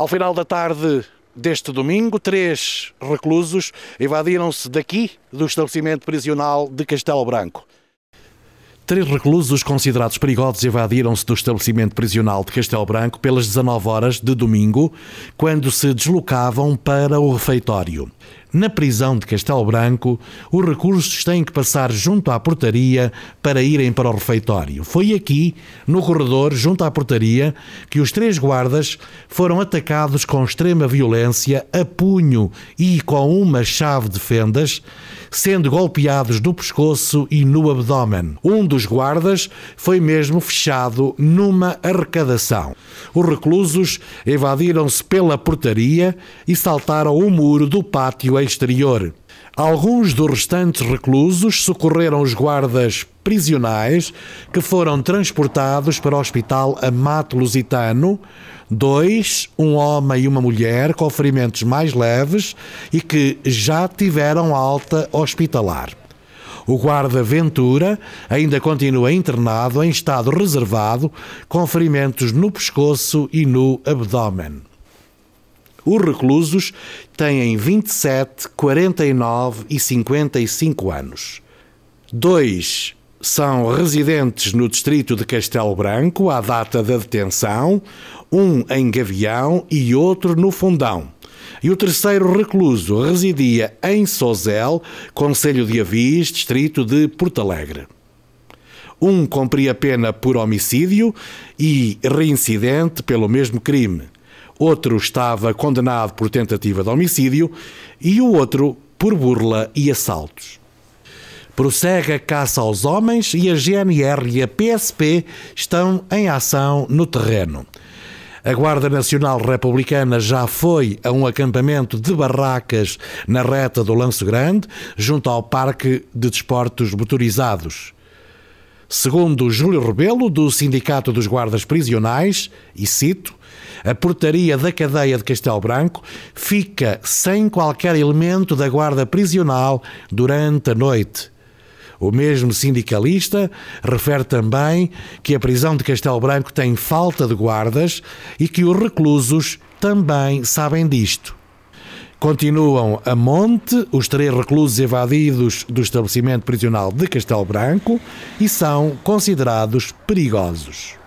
Ao final da tarde deste domingo, três reclusos evadiram-se daqui do estabelecimento prisional de Castelo Branco. Três reclusos considerados perigosos evadiram-se do estabelecimento prisional de Castelo Branco pelas 19 horas de domingo, quando se deslocavam para o refeitório. Na prisão de Castelo Branco, os recursos têm que passar junto à portaria para irem para o refeitório. Foi aqui, no corredor, junto à portaria, que os três guardas foram atacados com extrema violência, a punho e com uma chave de fendas, sendo golpeados no pescoço e no abdômen. Um dos guardas foi mesmo fechado numa arrecadação. Os reclusos evadiram-se pela portaria e saltaram o muro do pátio exterior. Alguns dos restantes reclusos socorreram os guardas prisionais que foram transportados para o Hospital Amato Lusitano, dois, um homem e uma mulher com ferimentos mais leves e que já tiveram alta hospitalar. O guarda Ventura ainda continua internado em estado reservado, com ferimentos no pescoço e no abdômen. Os reclusos têm 27, 49 e 55 anos. Dois são residentes no distrito de Castelo Branco à data da detenção, um em Gavião e outro no Fundão. E o terceiro recluso residia em Sozel, Conselho de Avis, distrito de Porto Alegre. Um cumpria pena por homicídio e reincidente pelo mesmo crime outro estava condenado por tentativa de homicídio e o outro por burla e assaltos. Prossegue a caça aos homens e a GNR e a PSP estão em ação no terreno. A Guarda Nacional Republicana já foi a um acampamento de barracas na reta do Lanço Grande, junto ao Parque de Desportos Motorizados. Segundo Júlio Rebelo, do Sindicato dos Guardas Prisionais, e cito, a portaria da cadeia de Castelo Branco fica sem qualquer elemento da guarda prisional durante a noite. O mesmo sindicalista refere também que a prisão de Castelo Branco tem falta de guardas e que os reclusos também sabem disto. Continuam a monte os três reclusos evadidos do estabelecimento prisional de Castelo Branco e são considerados perigosos.